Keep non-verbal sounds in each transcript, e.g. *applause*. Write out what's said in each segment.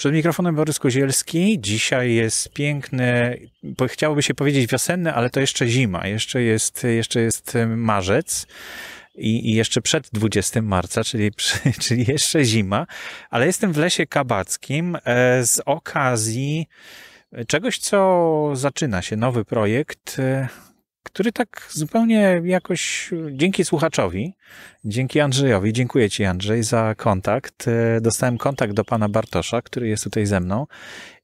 Przed mikrofonem Borys Kozielski. Dzisiaj jest bo chciałoby się powiedzieć wiosenny, ale to jeszcze zima. Jeszcze jest, jeszcze jest e, marzec. I, i, jeszcze przed 20 marca, czyli, *laughs* czyli jeszcze zima, ale jestem w Lesie Kabackim e, z okazji e, czegoś, co zaczyna się, nowy projekt, który tak zupełnie jakoś dzięki słuchaczowi, dzięki Andrzejowi, dziękuję Ci Andrzej za kontakt. E, dostałem kontakt do pana Bartosza, który jest tutaj ze mną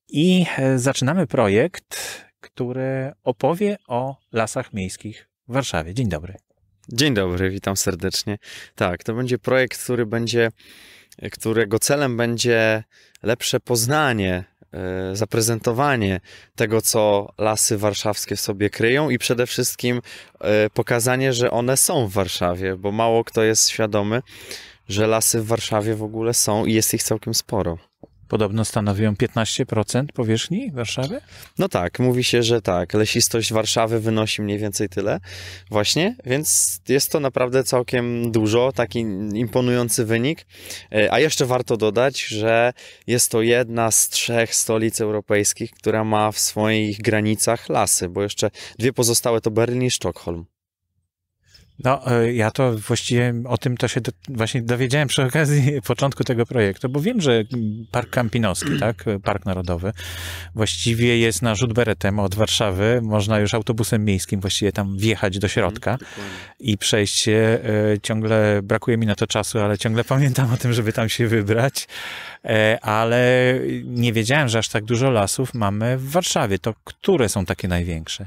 i e, zaczynamy projekt, który opowie o lasach miejskich w Warszawie. Dzień dobry. Dzień dobry, witam serdecznie. Tak, to będzie projekt, który będzie, którego celem będzie lepsze poznanie E, zaprezentowanie tego, co lasy warszawskie w sobie kryją i przede wszystkim e, pokazanie, że one są w Warszawie, bo mało kto jest świadomy, że lasy w Warszawie w ogóle są i jest ich całkiem sporo podobno stanowią 15% powierzchni Warszawy? No tak, mówi się, że tak. Lesistość Warszawy wynosi mniej więcej tyle właśnie, więc jest to naprawdę całkiem dużo, taki imponujący wynik. E, a jeszcze warto dodać, że jest to jedna z trzech stolic europejskich, która ma w swoich granicach lasy, bo jeszcze dwie pozostałe to Berlin i Sztokholm. No, e, ja to właściwie o tym to się do, właśnie dowiedziałem przy okazji *laughs* początku tego projektu, bo wiem, że Park Kampinoski, *clears throat* tak, Park Narodowy, właściwie jest na rzut beretem od Warszawy. Można już autobusem miejskim właściwie tam wjechać do środka mhm, i przejść się. E, ciągle brakuje mi na to czasu, ale ciągle *laughs* pamiętam o tym, żeby tam się wybrać. E, ale nie wiedziałem, że aż tak dużo lasów mamy w Warszawie. To które są takie największe?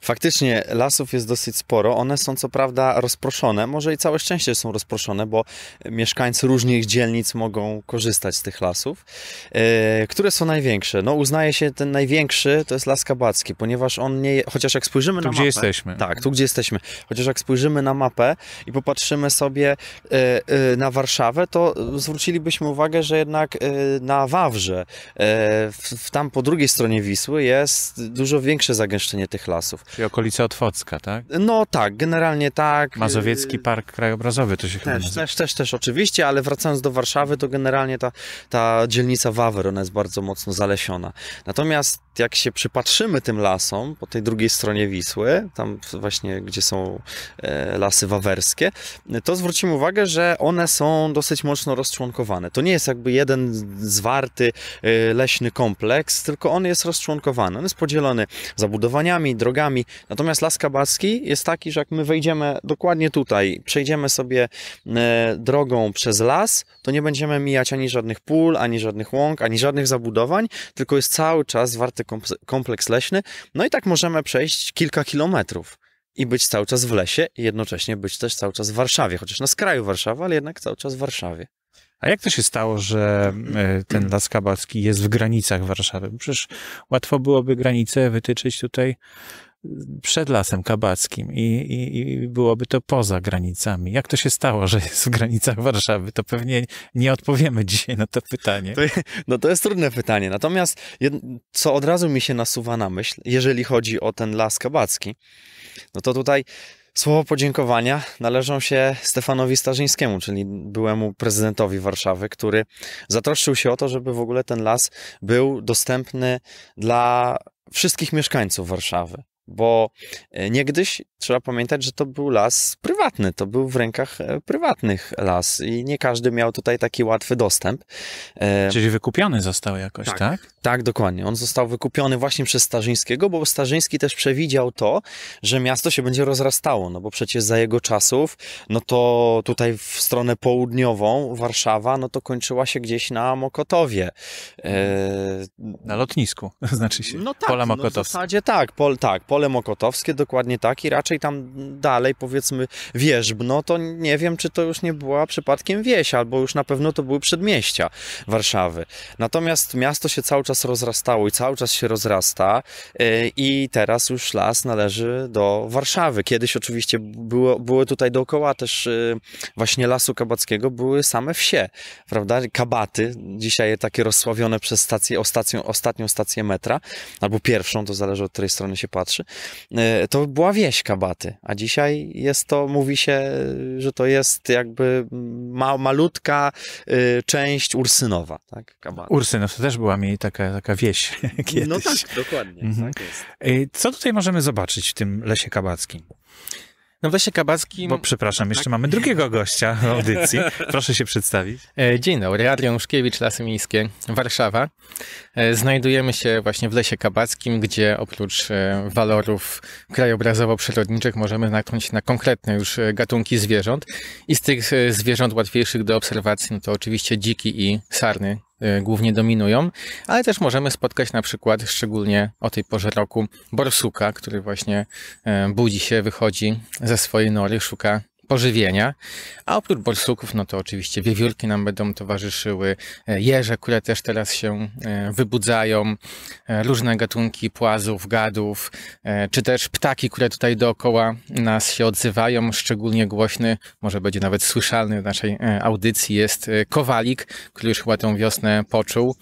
Faktycznie lasów jest dosyć sporo. One są co prawda rozproszone, może i całe szczęście są rozproszone, bo mieszkańcy różnych dzielnic mogą korzystać z tych lasów. E, które są największe? No uznaje się ten największy to jest Las Kabacki, ponieważ on nie, chociaż jak spojrzymy tu, na mapę... Tu, gdzie jesteśmy. Tak, tu, gdzie jesteśmy. Chociaż jak spojrzymy na mapę i popatrzymy sobie e, e, na Warszawę, to zwrócilibyśmy uwagę, że jednak na Wawrze, tam po drugiej stronie Wisły jest dużo większe zagęszczenie tych lasów. Czyli okolice Otwocka, tak? No tak, generalnie tak. Y, Mazowiecki Park Krajobrazowy to się też, chyba Też, też, też, oczywiście, ale wracając do Warszawy, to generalnie ta, ta dzielnica Wawer, ona jest bardzo mocno zalesiona. Natomiast jak się przypatrzymy tym lasom po tej drugiej stronie Wisły, tam właśnie gdzie są e, lasy wawerskie, to zwrócimy uwagę, że one są dosyć mocno rozczłonkowane. To nie jest jakby jeden zwarty e, leśny kompleks, tylko on jest rozczłonkowany. On jest podzielony zabudowaniami, drogami. Natomiast Las Kabacki jest taki, że jak my wejdziemy dokładnie tutaj, przejdziemy sobie e, drogą przez las, to nie będziemy mijać ani żadnych pól, ani żadnych łąk, ani żadnych zabudowań, tylko jest cały czas zwarty kompleks leśny. No i tak możemy przejść kilka kilometrów i być cały czas w lesie i jednocześnie być też cały czas w Warszawie, chociaż na skraju Warszawy, ale jednak cały czas w Warszawie. A jak to się stało, że e, ten Las Kabacki jest w granicach Warszawy? Przecież łatwo byłoby granice wytyczyć tutaj przed Lasem Kabackim i, i, i byłoby to poza granicami. Jak to się stało, że jest w granicach Warszawy? To pewnie nie odpowiemy dzisiaj na to pytanie. To, no to jest trudne pytanie. Natomiast jed, co od razu mi się nasuwa na myśl, jeżeli chodzi o ten Las Kabacki, no to tutaj Słowo podziękowania należą się Stefanowi Starzyńskiemu, czyli byłemu prezydentowi Warszawy, który zatroszczył się o to, żeby w ogóle ten las był dostępny dla wszystkich mieszkańców Warszawy bo e, niegdyś trzeba pamiętać, że to był las prywatny, to był w rękach e, prywatnych las i nie każdy miał tutaj taki łatwy dostęp. E, Czyli wykupiony został jakoś, tak? tak? Tak, dokładnie. On został wykupiony właśnie przez Starzyńskiego, bo Starzyński też przewidział to, że miasto się będzie rozrastało, no bo przecież za jego czasów, no to tutaj w stronę południową Warszawa, no to kończyła się gdzieś na Mokotowie. E... Na lotnisku, *laughs* znaczy się. No tak, Mokotowskie. No w zasadzie tak, pol, tak, pole Mokotowskie, dokładnie tak i raczej tam dalej powiedzmy wieżb. no to nie wiem, czy to już nie była przypadkiem wieś, albo już na pewno to były przedmieścia Warszawy. Natomiast miasto się cały czas czas rozrastało i cały czas się rozrasta e, i teraz już las należy do Warszawy. Kiedyś oczywiście było, były tutaj dookoła też e, właśnie Lasu Kabackiego były same wsie, prawda? Kabaty, dzisiaj takie rozsławione przez stację, ostatnią, ostatnią stację metra, albo pierwszą, to zależy od której strony się patrzy, e, to była wieś Kabaty, a dzisiaj jest to, mówi się, że to jest jakby ma, malutka część Ursynowa, tak? Kabaty. Ursynów to też była mi tak taka, taka wieś *laughs* kiedyś. No tak, dokładnie. Mhm. Tak e, Co tutaj możemy zobaczyć w tym Lesie Kabackim? No w Lesie Kabackim... Bo przepraszam, jeszcze tak. mamy drugiego gościa w audycji. *laughs* Proszę się przedstawić. E, dzień dobry, Adrian Szkiewicz, Lasy Miejskie, Warszawa. E, znajdujemy się właśnie w Lesie Kabackim, gdzie oprócz walorów krajobrazowo-przyrodniczych możemy natknąć na konkretne już gatunki zwierząt. I z tych zwierząt łatwiejszych do obserwacji no to oczywiście dziki i sarny, Y, głównie dominują, ale też możemy spotkać na przykład, szczególnie o tej porze roku, borsuka, który właśnie y, budzi się, wychodzi ze swojej nory, szuka pożywienia. A oprócz borsuków, no to oczywiście wiewiórki nam będą towarzyszyły, e, jeże, które też teraz się e, wybudzają, e, różne gatunki płazów, gadów, czy też ptaki, które tutaj dookoła nas się odzywają. Szczególnie głośny, może będzie nawet słyszalny w naszej audycji jest kowalik, który już chyba tę wiosnę poczuł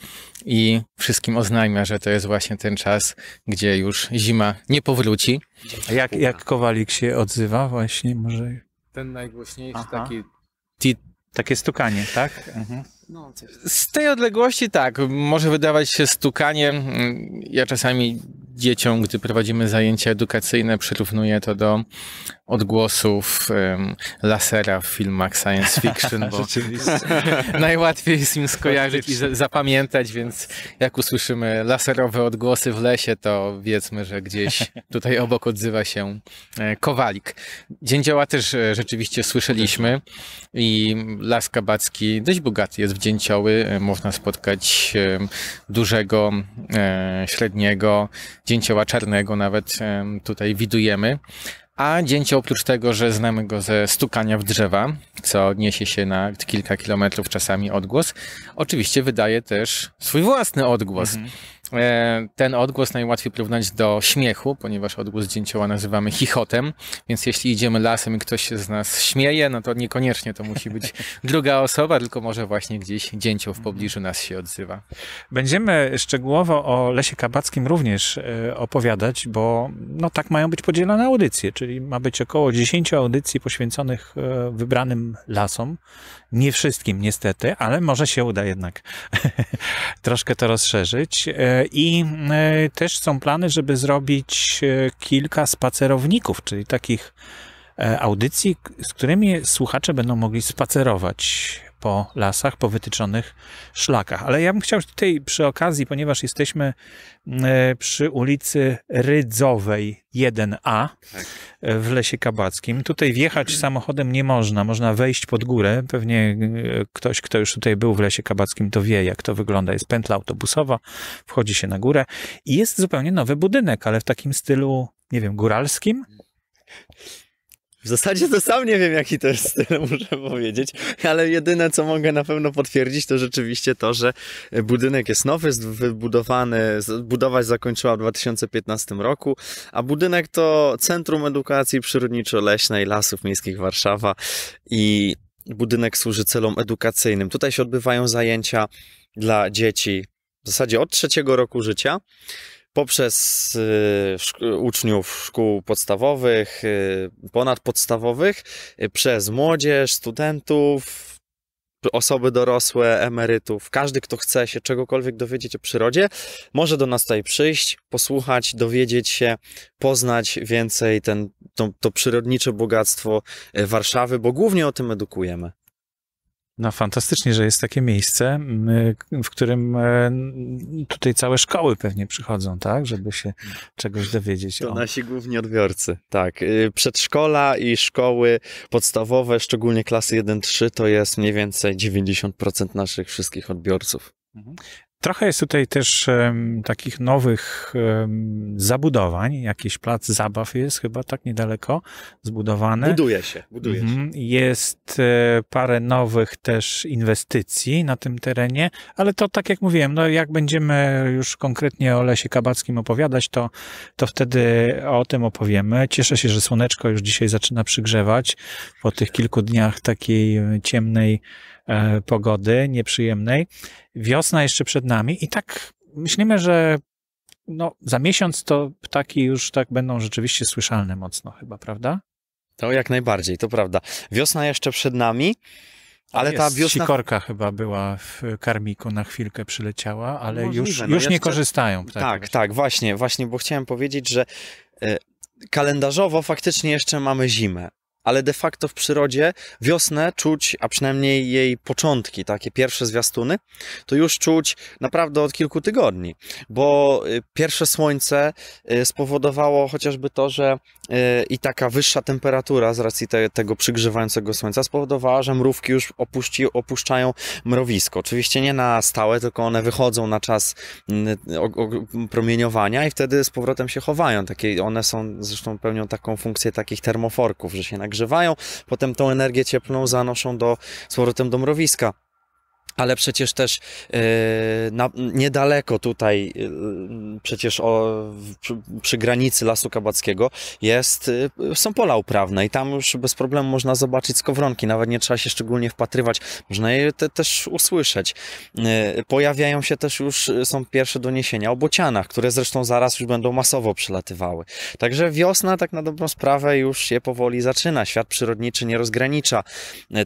i wszystkim oznajmia, że to jest właśnie ten czas, gdzie już zima nie powróci. Jak, jak kowalik się odzywa właśnie może? Ten najgłośniejszy, Aha. taki... Ti takie stukanie, tak? Mhm. No, Z tej odległości tak, może wydawać się stukanie. Ja czasami dzieciom, gdy prowadzimy zajęcia edukacyjne, przyrównuję to do odgłosów um, lasera w filmach science fiction, *laughs* bo *laughs* najłatwiej jest im skojarzyć i zapamiętać, więc jak usłyszymy laserowe odgłosy w lesie, to wiedzmy, że gdzieś *laughs* tutaj obok odzywa się e, kowalik. Dzień działa też e, rzeczywiście słyszeliśmy i Las Kabacki dość bogaty jest w dzięcioły. E, można spotkać dużego, średniego, dzięcioła czarnego nawet tutaj widujemy. A dzięcie oprócz tego, że znamy go ze stukania w drzewa, co niesie się na kilka kilometrów czasami odgłos, oczywiście wydaje też swój własny odgłos. Mhm. E, ten odgłos najłatwiej porównać do śmiechu, ponieważ odgłos dzięcioła nazywamy chichotem, więc jeśli idziemy lasem i ktoś się z nas śmieje, no to niekoniecznie to musi być *laughs* druga osoba, tylko może właśnie gdzieś dzięcioł w pobliżu nas się odzywa. Będziemy szczegółowo o Lesie Kabackim również e, opowiadać, bo no tak mają być podzielone audycje, czyli ma być około 10 audycji poświęconych e, wybranym lasom nie wszystkim niestety, ale może się uda jednak *laughs* troszkę to rozszerzyć. E, I e, też są plany, żeby zrobić e, kilka spacerowników, czyli takich audycji, z którymi słuchacze będą mogli spacerować po lasach, po wytyczonych szlakach. Ale ja bym chciał tutaj przy okazji, ponieważ jesteśmy mm, e, przy ulicy Rydzowej 1A tak. w Lesie Kabackim. Tutaj wjechać samochodem nie można, można wejść pod górę. Pewnie e, ktoś, kto już tutaj był w Lesie Kabackim, to wie, jak to wygląda. Jest pętla autobusowa, wchodzi się na górę i jest zupełnie nowy budynek, ale w takim stylu, nie wiem, góralskim. W zasadzie to sam nie wiem, jaki to jest styl, *laughs* muszę powiedzieć, ale jedyne, co mogę na pewno potwierdzić, to rzeczywiście to, że budynek jest nowy, jest wybudowany, budować zakończyła w 2015 roku, a budynek to Centrum Edukacji Przyrodniczo-Leśnej Lasów Miejskich Warszawa i budynek służy celom edukacyjnym. Tutaj się odbywają zajęcia dla dzieci w zasadzie od trzeciego roku życia poprzez y, uczniów szkół podstawowych, y, ponadpodstawowych, y, przez młodzież, studentów, osoby dorosłe, emerytów, każdy, kto chce się czegokolwiek dowiedzieć o przyrodzie, może do nas tutaj przyjść, posłuchać, dowiedzieć się, poznać więcej ten, to, to przyrodnicze bogactwo Warszawy, bo głównie o tym edukujemy. No fantastycznie, że jest takie miejsce, w którym e, tutaj całe szkoły pewnie przychodzą, tak, żeby się czegoś dowiedzieć. To o. nasi główni odbiorcy, tak. Y, przedszkola i szkoły podstawowe, szczególnie klasy 1-3, to jest mniej więcej 90% naszych wszystkich odbiorców. Mhm. Trochę jest tutaj też um, takich nowych um, zabudowań. Jakiś plac zabaw jest chyba tak niedaleko zbudowany. Buduje się, buduje mhm. się. Jest e, parę nowych też inwestycji na tym terenie, ale to tak jak mówiłem, no jak będziemy już konkretnie o Lesie Kabackim opowiadać, to, to wtedy o tym opowiemy. Cieszę się, że słoneczko już dzisiaj zaczyna przygrzewać po tych kilku dniach takiej e, ciemnej E, pogody nieprzyjemnej. Wiosna jeszcze przed nami i tak myślimy, że no, za miesiąc to ptaki już tak będą rzeczywiście słyszalne mocno chyba, prawda? To jak najbardziej, to prawda. Wiosna jeszcze przed nami, ale jest, ta wiosna... Sikorka chyba była w karmiku, na chwilkę przyleciała, no ale Możliwe, już, no już jeszcze... nie korzystają. Tak, tak właśnie. tak, właśnie, właśnie, bo chciałem powiedzieć, że e, kalendarzowo faktycznie jeszcze mamy zimę ale de facto w przyrodzie wiosnę czuć, a przynajmniej jej początki, takie pierwsze zwiastuny, to już czuć naprawdę od kilku tygodni, bo y, pierwsze słońce y, spowodowało chociażby to, że y, i taka wyższa temperatura z racji te, tego przygrzewającego słońca spowodowała, że mrówki już opuści, opuszczają mrowisko. Oczywiście nie na stałe, tylko one wychodzą na czas mm, promieniowania i wtedy z powrotem się chowają. Takie, one są zresztą pełnią taką funkcję takich termoforków, że się nagrzewają ogrzewają, potem tą energię cieplną zanoszą do, z powrotem do mrowiska ale przecież też yy, na, niedaleko tutaj, przecież o, przy, przy, granicy Lasu Kabackiego jest, y, są pola uprawne i tam już bez problemu można zobaczyć skowronki, nawet nie trzeba się szczególnie wpatrywać, można je te, też usłyszeć. Y, pojawiają się też już, y, są pierwsze doniesienia o bocianach, które zresztą zaraz już będą masowo przylatywały. Także wiosna tak na dobrą sprawę już się powoli zaczyna, świat przyrodniczy nie rozgranicza,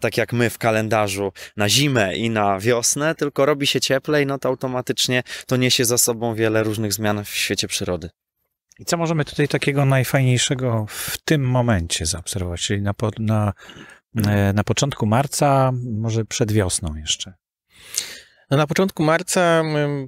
tak jak my w kalendarzu na zimę i na wiosnę, tylko robi się cieplej, no to automatycznie to niesie za sobą wiele różnych zmian zmian w świecie przyrody. I co możemy tutaj takiego najfajniejszego w tym momencie zaobserwować, czyli na, na, e, na początku marca, może przed wiosną jeszcze? No na początku marca,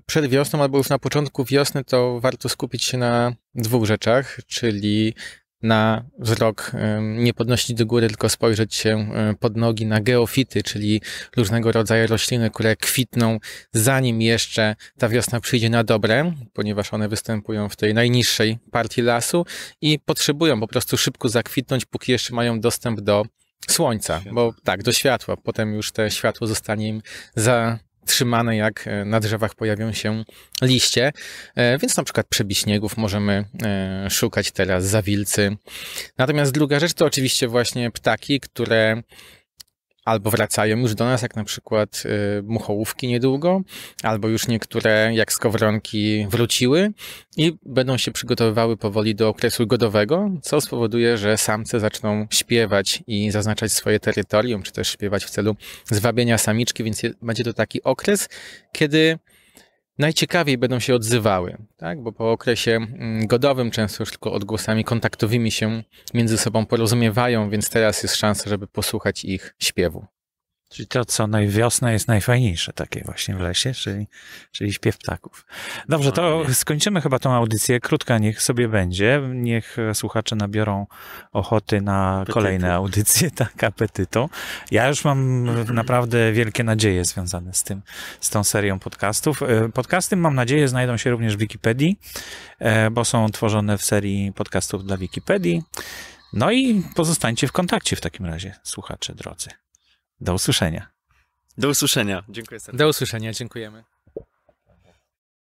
przed wiosną, albo już na początku wiosny, to warto skupić się na dwóch rzeczach, czyli na wzrok nie podnosić do góry, tylko spojrzeć się pod nogi na geofity, czyli różnego rodzaju rośliny, które kwitną zanim jeszcze ta wiosna przyjdzie na dobre, ponieważ one występują w tej najniższej partii lasu i potrzebują po prostu szybko zakwitnąć, póki jeszcze mają dostęp do słońca, bo tak, do światła. Potem już to światło zostanie im za trzymane, jak e, na drzewach pojawią się liście. E, więc na przykład przebiśniegów możemy e, szukać teraz, zawilcy. Natomiast druga rzecz to oczywiście właśnie ptaki, które albo wracają już do nas, jak na przykład y, muchołówki niedługo, albo już niektóre, jak skowronki, wróciły i będą się przygotowywały powoli do okresu godowego, co spowoduje, że samce zaczną śpiewać i zaznaczać swoje terytorium, czy też śpiewać w celu zwabienia samiczki, więc będzie to taki okres, kiedy najciekawiej będą się odzywały, tak? bo po okresie mm, godowym często już tylko odgłosami kontaktowymi się między sobą porozumiewają, więc teraz jest szansa, żeby posłuchać ich śpiewu. Czyli to, co najwiosna jest najfajniejsze takie właśnie w lesie, czyli, czyli śpiew ptaków. Dobrze, to skończymy chyba tą audycję. Krótka niech sobie będzie. Niech słuchacze nabiorą ochoty na apetytu. kolejne audycje, *laughs* tak, apetytu. Ja już mam naprawdę wielkie nadzieje związane z tym, z tą serią podcastów. E, podcasty, mam nadzieję, znajdą się również w Wikipedii, e, bo są tworzone w serii podcastów dla Wikipedii. No i pozostańcie w kontakcie w takim razie, słuchacze drodzy. Do usłyszenia. Do usłyszenia. Dziękuję serdecznie. Do usłyszenia. Dziękujemy.